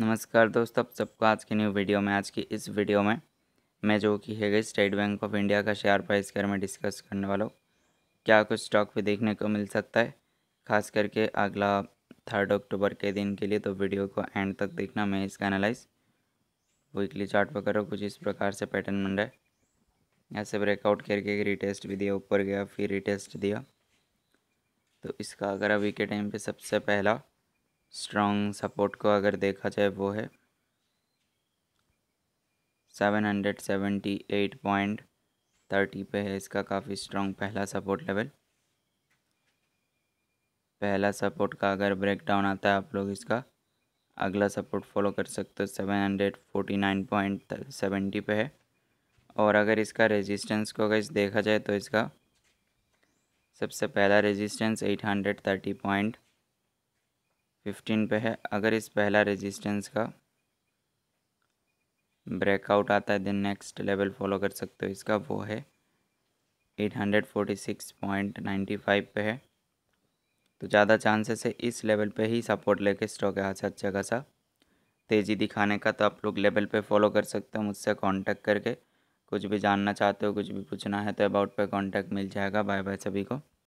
नमस्कार दोस्तों आप सबको आज की न्यू वीडियो में आज की इस वीडियो में मैं जो कि है गई स्टेट बैंक ऑफ इंडिया का शेयर प्राइस बारे में डिस्कस करने वाला हूँ क्या कुछ स्टॉक भी देखने को मिल सकता है खास करके अगला थर्ड अक्टूबर के दिन के लिए तो वीडियो को एंड तक देखना मैं इसका एनालाइज वीकली चार्ट पर करो कुछ इस प्रकार से पैटर्न बन रहा है ऐसे ब्रेकआउट करके रिटेस्ट भी दिया ऊपर गया फिर रिटेस्ट दिया तो इसका अगर अभी के टाइम पर सबसे पहला स्ट्रॉन्ग सपोर्ट को अगर देखा जाए वो है seven hundred seventy eight point thirty पे है इसका काफ़ी स्ट्रॉन्ग पहला सपोर्ट लेवल पहला सपोर्ट का अगर ब्रेकडाउन आता है आप लोग इसका अगला सपोर्ट फॉलो कर सकते हो seven hundred forty nine point seventy पे है और अगर इसका रेजिस्टेंस को अगर देखा जाए तो इसका सबसे पहला resistance eight hundred thirty point fifteen पे है अगर इस पहला रेजिस्टेंस का ब्रेकआउट आता है देन नेक्स्ट लेवल फॉलो कर सकते हो इसका वो है eight hundred forty six point ninety five पे है तो ज़्यादा चांसेस है इस लेवल पे ही सपोर्ट लेके स्टॉक यहाँ से अच्छा खासा तेज़ी दिखाने का तो आप लोग लेवल पे फॉलो कर सकते हो मुझसे कांटेक्ट करके कुछ भी जानना चाहते हो कुछ भी पूछना है तो अबाउट पे कांटेक्ट मिल जाएगा बाय बाय सभी को